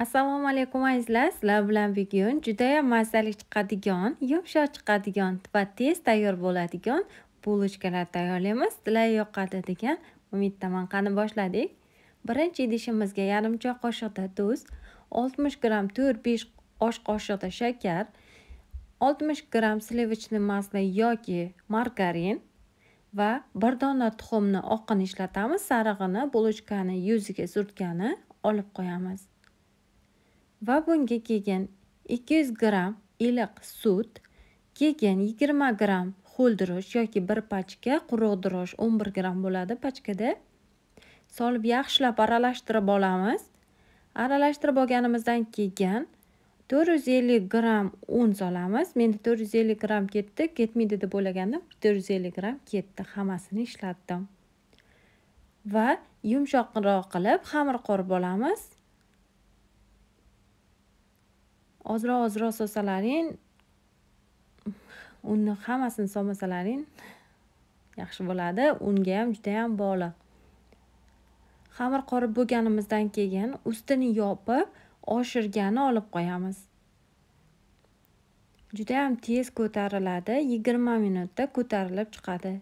assalomu alaykum azizlar sizlar bilan bugun judayam mazali chiqadigan yumshoq chiqadigan va tez tayyor bo'ladigan bulochkalar tayyorlaymiz sizlar yoqadi degan umiddaman qani boshladik birinchi idishimizga yarim choy qoshiqda tuz 60 gramm to'rt besh osh qoshiqda shakar 60 gramm slivочный maslo yoki margarin va bir dona tuxumni oqini ishlatamiz sarig'ini bulochkani yuziga surtgani olib qo'yamiz va bunga keyin 200 gram iliq sut keyin 20 gram xo'ldirish yoki bir pachka quruq guruch 11 gram bo'ladi pachkada solib yaxshilab aralashtirib olamiz aralashtirib olganimizdan keyin 450 gram un solamiz menda 450 gram ketdi ketmaydi deb o'ylagandim 450 gram ketdi hammasini ishlatdim va yumshoqroq qilib xamir qorib olamiz ozroq ozroq solsalaring unni hammasini solmasalaring yaxshi bo'ladi unga ham juda yam bog'liq xamir qorib bo'lganimizdan keyin ustini yopib oshirgani olib qo'yamiz juda yam tez ko'tariladi yigirma minutda ko'tarilib chiqadi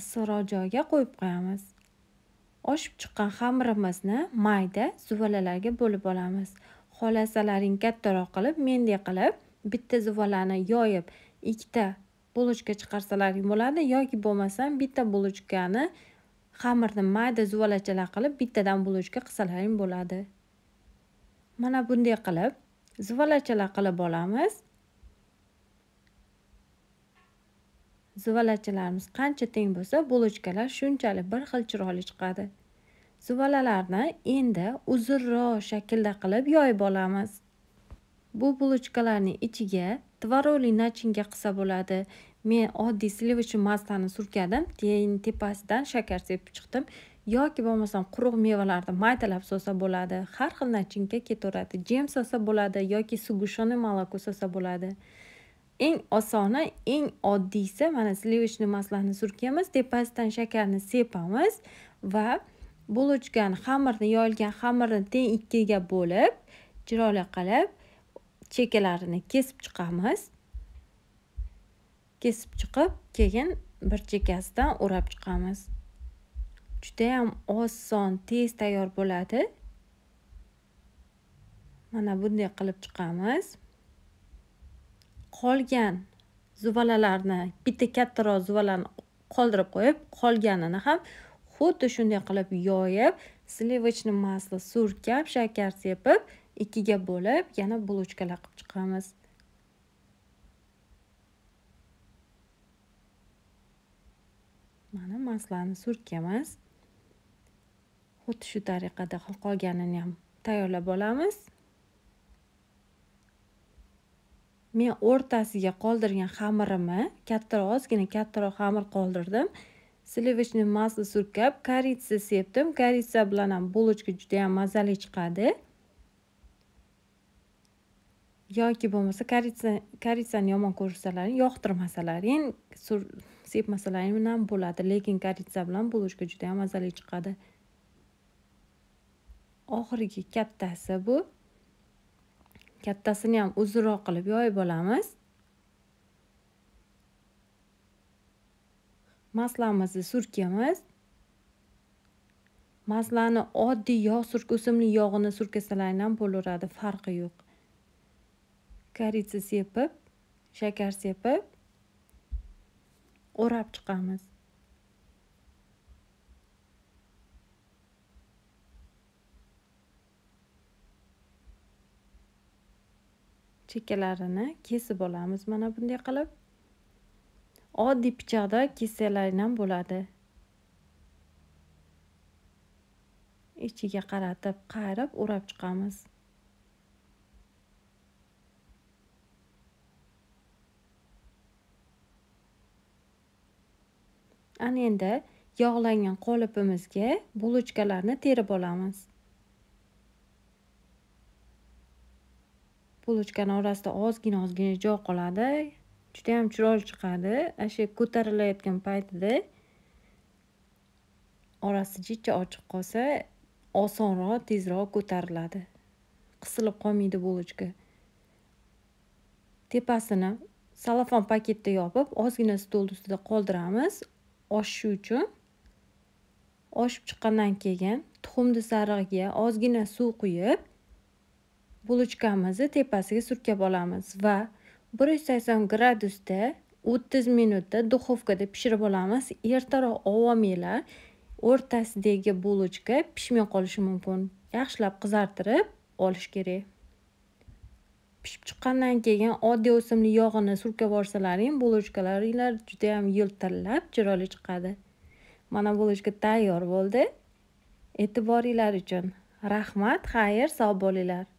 issiqroq joyga qo'yib qo'yamiz oshib chiqqan xamirimizni mayda zuvalalarga bo'lib olamiz xolasalaring kattaroq qilib mendek qilib bitta zuvalani yoyib ikkita bulochka chiqarsalaring bo'ladi yoki bo'lmasam bitta bulochkani xamirni mayda zuvalachalar qilib bittadan bulochka qilsalaring bo'ladi mana bunday qilib zuvalachalar qilib olamiz zuvalachalarimiz qancha teng bo'lsa bulochkalar shunchalik bir xil chiroyli chiqadi zuvalalarni endi uzunroq shaklda qilib yoyib olamiz bu bulochkalarni ichiga tvorogli nachinka qilsa bo'ladi men oddiy slivочный maslani surkadim keyin tepasidan shakar sepib chiqdim yoki bo'lmasam quruq mevalarni maydalab solsa bo'ladi har xil nachinka ketaveradi jem solsa bo'ladi yoki sugushoniy молоко solsa bo'ladi eng osoni eng oddiysi mana slivочный maslani surkamiz tepasidan shakarni sepamiz va bo'lachkani xamirni yoyilgan xamirni teng ikkiga bo'lib chiroyli qilib chekkalarini kesib chiqamiz kesib chiqib keyin bir chekkasidan o'rab chiqamiz judayam oson tez tayyor bo'ladi mana bunday qilib chiqamiz qolgan zuvalalarni bitta kattaroq zuvalarni qoldirib qo'yib qolganini ham xuddi shunday qilib yoyib slivочni masli surkab shakar sepib ikkiga bo'lib yana bulochkalar qilib chiqamiz mana maslani surkamiz xuddi shu tariqada qolganini ham tayyorlab olamiz men o'rtasiga qoldirgan xamirimni kattaroq ozgina kattaroq xamir qoldirdim slivочni masti surkab koritsa sepdim koritsa bilan ham juda ham mazali chiqadi yoki bo'lmasa koritsa koritsani yomon ko'rsalaring yoqtirmasalaring sur sepmasalaring ham bo'ladi lekin koritsa bilan juda ham mazali chiqadi oxirgi kattasi bu kattasini ham uzunroq qilib yoyib olamiz maslamizni surkamiz maslani oddiy yog' surk o'simlik yog'ini surkasalaring ham bo'laveradi farqi yo'q koritsa sepib shakar sepib o'rab chiqamiz chekkalarini kesib olamiz mana bunday qilib oddiy pichoqda kesalang ham bo'ladi ichiga qaratib qayirib o'rab chiqamiz ana endi yog'langan qolipimizga bulochkalarni terib olamiz bulochkani orasida ozgina ozgina joy qoladi juda ham chiroyli chiqadi ana shu ko'tarilayotgan paytida orasi jicha ochiq qolsa osonroq tezroq ko'tariladi qisilib qolmaydi булочка tepasini salofon paketda yopib ozgina stolni ustida qoldiramiz oshishi uchun oshib chiqqandan keyin tuxumni sarig'iga ozgina suv quyib булочкамиzni tepasiga surkab olamiz va bir yuz sakson gradusda o'ttiz minutda duxovkada pishirib olamiz ertaroq olvolmanglar o'rtasidagi bulochka pishmay qolishi mumkin yaxshilab qizartirib olish kerak pishib chiqqandan keyin oddiy o'simlik yog'ini surkab yuborsalaring bulochkalaringlar judayam yiltirlab chiroyli chiqadi mana bulochka tayyor bo'ldi e'tiboringlar uchun rahmat xayr sog' bo'linglar